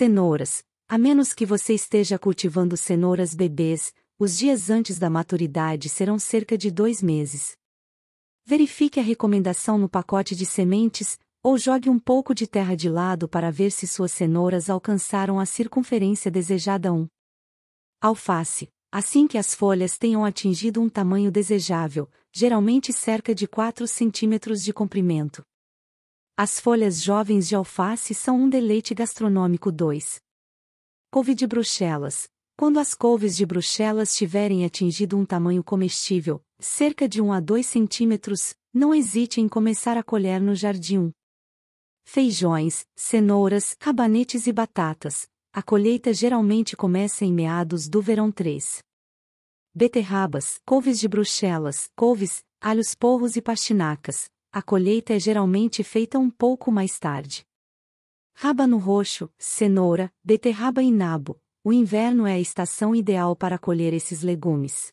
Cenouras. A menos que você esteja cultivando cenouras bebês, os dias antes da maturidade serão cerca de dois meses. Verifique a recomendação no pacote de sementes, ou jogue um pouco de terra de lado para ver se suas cenouras alcançaram a circunferência desejada. 1. Alface. Assim que as folhas tenham atingido um tamanho desejável, geralmente cerca de 4 centímetros de comprimento, as folhas jovens de alface são um deleite gastronômico 2. Couve de Bruxelas. Quando as couves de Bruxelas tiverem atingido um tamanho comestível, cerca de 1 a 2 centímetros, não hesite em começar a colher no jardim. Feijões, cenouras, cabanetes e batatas. A colheita geralmente começa em meados do verão 3. Beterrabas, couves de Bruxelas, couves, alhos porros e pastinacas, a colheita é geralmente feita um pouco mais tarde. Rábano roxo, cenoura, beterraba e nabo. O inverno é a estação ideal para colher esses legumes.